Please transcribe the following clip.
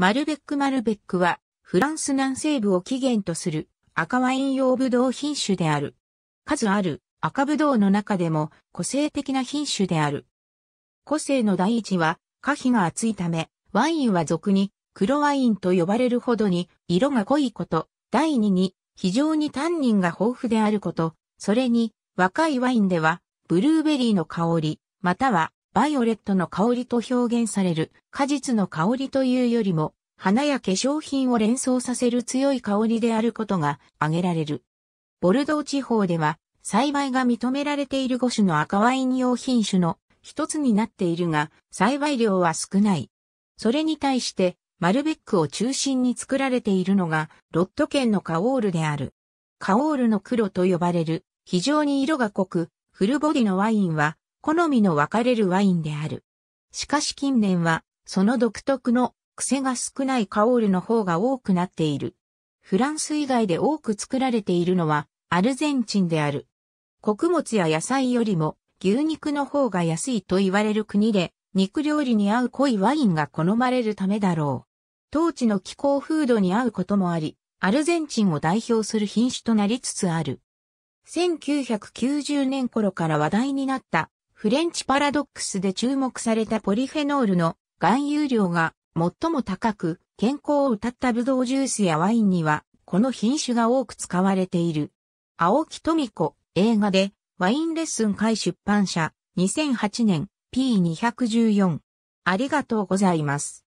マルベックマルベックは、フランス南西部を起源とする赤ワイン用ブドウ品種である。数ある赤ブドウの中でも個性的な品種である。個性の第一は、果皮が厚いため、ワインは俗に黒ワインと呼ばれるほどに色が濃いこと。第二に、非常にタンニンが豊富であること。それに、若いワインでは、ブルーベリーの香り、またはバイオレットの香りと表現される果実の香りというよりも花や化粧品を連想させる強い香りであることが挙げられる。ボルドー地方では栽培が認められている5種の赤ワイン用品種の一つになっているが栽培量は少ない。それに対してマルベックを中心に作られているのがロット県のカオールである。カオールの黒と呼ばれる非常に色が濃くフルボディのワインは好みの分かれるワインである。しかし近年は、その独特の癖が少ないカオールの方が多くなっている。フランス以外で多く作られているのはアルゼンチンである。穀物や野菜よりも牛肉の方が安いと言われる国で肉料理に合う濃いワインが好まれるためだろう。当地の気候風土に合うこともあり、アルゼンチンを代表する品種となりつつある。1990年頃から話題になったフレンチパラドックスで注目されたポリフェノールの含有量が最も高く、健康を謳ったブドウジュースやワインには、この品種が多く使われている。青木富子、映画で、ワインレッスン会出版社、2008年、P214。ありがとうございます。